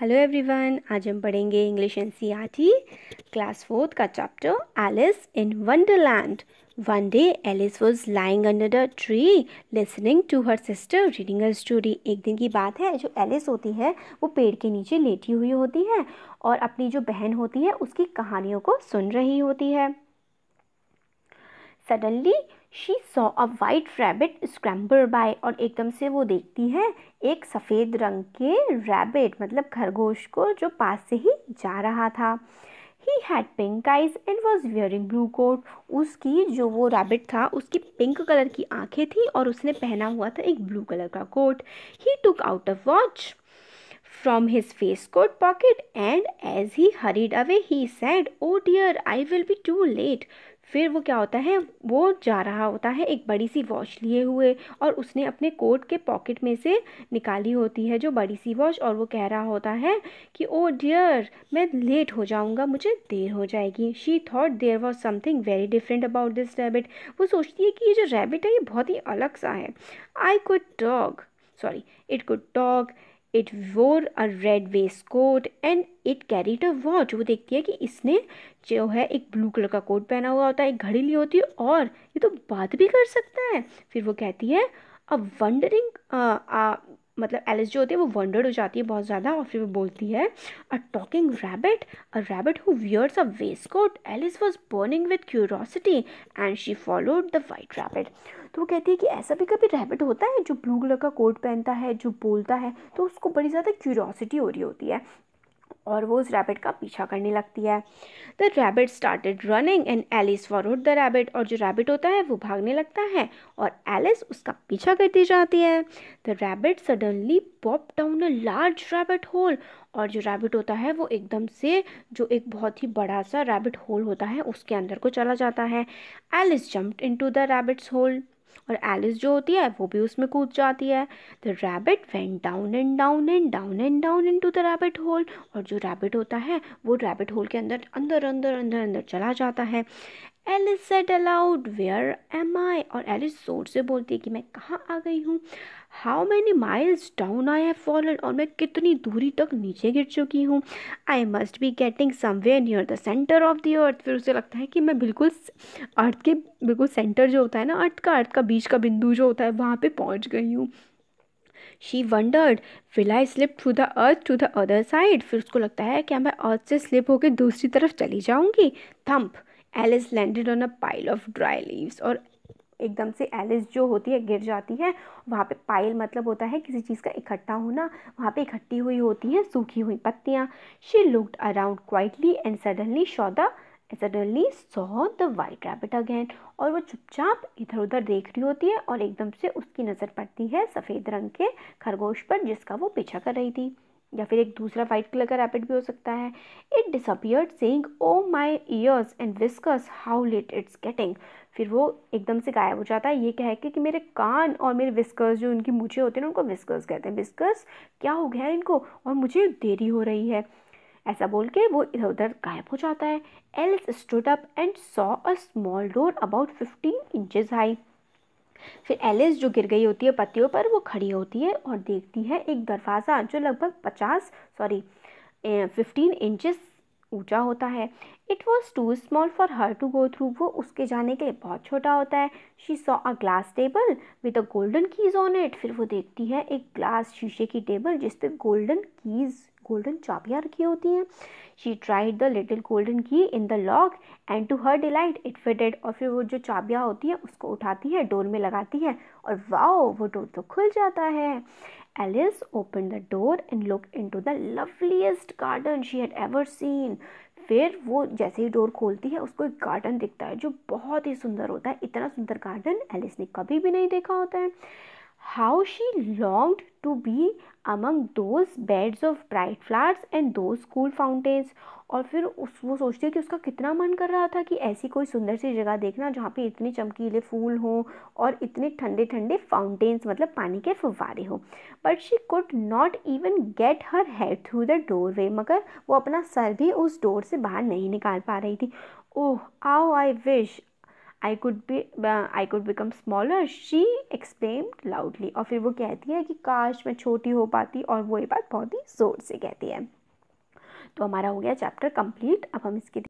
hello everyone आज हम पढ़ेंगे English N C R T class fourth का chapter Alice in Wonderland one day Alice was lying under the tree listening to her sister reading a story एक दिन की बात है जो एलिस होती है वो पेड़ के नीचे लेटी हुई होती है और अपनी जो बहन होती है उसकी कहानियों को सुन रही होती है suddenly she saw a white rabbit scramble by और एकदम से वो देखती है एक सफ़ेद रंग के रैबिट मतलब खरगोश को जो पास से ही जा रहा था he had pink eyes and was wearing blue coat उसकी जो वो रैबिट था उसकी पिंक कलर की आंखें थी और उसने पहना हुआ था एक ब्लू कलर का coat he took out a watch from his coat pocket and as he hurried away he said oh dear i will be too late फिर वो क्या होता है वो जा रहा होता है एक बड़ी सी वॉच लिए हुए और उसने अपने कोट के पॉकेट में से निकाली होती है जो बड़ी सी वॉच और वो कह रहा होता है कि ओ oh डियर मैं लेट हो जाऊँगा मुझे देर हो जाएगी she thought there was something very different about this rabbit वो सोचती है कि ये जो रैबिट है ये बहुत ही अलग सा है I could talk sorry it could talk it wore a red waistcoat and it carried a watch वो देखती है कि इसने जो है एक ब्लू कलर का कोट पहना हुआ होता है एक घड़ी ली होती है और ये तो बात भी कर सकता है फिर वो कहती है अ वंडरिंग मतलब एलिस जो होती है वो वंडर्ड हो जाती है बहुत ज़्यादा और फिर वो बोलती है a talking rabbit a rabbit who wears a waistcoat Alice was burning with curiosity and she followed the white rabbit तो वो कहती है कि ऐसा भी कभी रैबिट होता है जो ब्लू कलर का कोट पहनता है जो बोलता है तो उसको बड़ी ज़्यादा क्यूरोसिटी हो रही होती है और वो उस रैबिट का पीछा करने लगती है the rabbit started running and Alice followed the rabbit और जो रैबिट होता है वो भागने लगता है और एलिस उसका पीछा करती जाती है the rabbit suddenly pop down a large rabbit hole और जो रैबिट होता है वो एकदम से जो एक बहुत ही बड़ा सा रैबिट होल होता है उसके अंदर को चला जाता है Alice jumped into the rabbit's hole और एलिस जो होती है वो भी उसमें कूद जाती है the rabbit went down and down and down and down into the rabbit hole और जो रैबिट होता है वो रैबिट होल के अंदर अंदर अंदर अंदर अंदर चला जाता है Alice said aloud where am I और एलिस जोर से बोलती है कि मैं कहाँ आ गई हूँ how many miles down I have fallen और मैं कितनी दूरी तक नीचे गिर चुकी हूँ I must be getting somewhere near the centre of the earth फिर उसे लगता है कि मैं बिल्कुल अर्थ के बिल्कुल सेंटर जो होता है ना अर्थ का अर्थ का बीच का बिंदु जो होता है वहाँ पर पहुँच गई हूँ she wondered will I slip through the earth to the other side फिर उसको लगता है क्या मैं अर्थ से स्लिप होकर दूसरी तरफ चली जाऊँगी thump Alice landed on a pile of dry leaves और एकदम से एलिस जो होती है गिर जाती है वहाँ पे पाइल मतलब होता है किसी चीज़ का इकट्ठा होना वहाँ पे इकट्ठी हुई होती हैं सूखी हुई पत्तियाँ she looked around quietly and suddenly saw the suddenly saw the white rabbit again और वो चुपचाप इधर उधर देख रही होती है और एकदम से उसकी नज़र पड़ती है सफ़ेद रंग के खरगोश पर जिसका वो पीछा कर रही थी या फिर एक दूसरा वाइट कलर का रैपिड भी हो सकता है it disappeared saying oh my ears and whiskers how late it's getting फिर वो एकदम से गायब हो जाता है ये कह के कि मेरे कान और मेरे विस्कर्स जो उनकी मूछे होते हैं उनको विस्कर्स कहते हैं विस्कर्स क्या हो गया है इनको और मुझे देरी हो रही है ऐसा बोल के वो इधर उधर गायब हो जाता है Alice stood up and saw a small door about fifteen inches high फिर एलिस जो गिर गई होती है पत्तियों पर वो खड़ी होती है और देखती है एक दरवाज़ा जो लगभग पचास सॉरी फिफ्टीन इंचज ऊंचा होता है it was too small for her to go through वो उसके जाने के लिए बहुत छोटा होता है she saw a glass table with a golden keys on it फिर वो देखती है एक ग्लास शीशे की टेबल जिस पर गोल्डन कीज़ गोल्डन चाबियाँ रखी होती हैं she tried the little golden key in the lock and to her delight it fitted और फिर वो जो चाबियाँ होती हैं उसको उठाती है डोर में लगाती है और वाओ वो डोर तो खुल जाता है Alice open the door and look into the loveliest garden she had ever seen फिर वो जैसे ही डोर खोलती है उसको एक गार्डन दिखता है जो बहुत ही सुंदर होता है इतना सुंदर गार्डन एलिस ने कभी भी नहीं देखा होता है how she longed to be among those beds of bright flowers and those cool fountains और फिर उस वो सोचती है कि उसका कितना मन कर रहा था कि ऐसी कोई सुंदर सी जगह देखना जहाँ पे इतने चमकीले फूल हों और इतने ठंडे ठंडे फाउंटेन्स मतलब पानी के फुवारे हों but she could not even get her head through the doorway मगर वो अपना सर भी उस डोर से बाहर नहीं निकाल पा रही थी oh how I wish I could be I could become smaller she exclaimed loudly और फिर वो कहती है कि काश मैं छोटी हो पाती और वो ये बात बहुत ही ज़ोर से कहती है तो हमारा हो गया चैप्टर कंप्लीट अब हम इसके